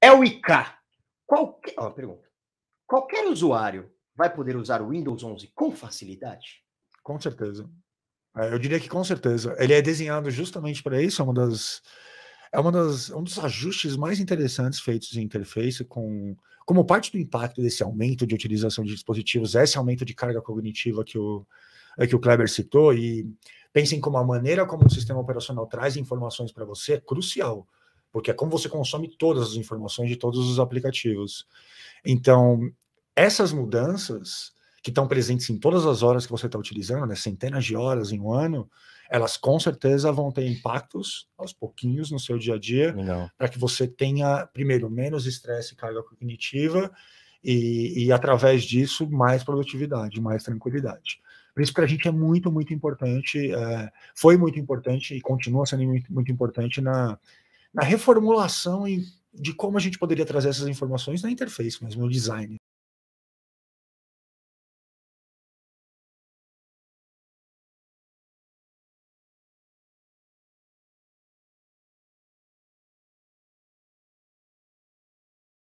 É o IK. Qualquer, ó, pergunta. Qualquer usuário vai poder usar o Windows 11 com facilidade? Com certeza. É, eu diria que com certeza. Ele é desenhado justamente para isso, é uma das é uma das, um dos ajustes mais interessantes feitos em interface, com, como parte do impacto desse aumento de utilização de dispositivos, esse aumento de carga cognitiva que o, é, que o Kleber citou, e pensem como a maneira como o sistema operacional traz informações para você é crucial porque é como você consome todas as informações de todos os aplicativos. Então, essas mudanças que estão presentes em todas as horas que você está utilizando, né, centenas de horas em um ano, elas com certeza vão ter impactos aos pouquinhos no seu dia a dia, para que você tenha, primeiro, menos estresse e carga cognitiva, e, e através disso, mais produtividade, mais tranquilidade. Por isso, para a gente é muito, muito importante, é, foi muito importante e continua sendo muito, muito importante na, na reformulação de como a gente poderia trazer essas informações na interface mas no design.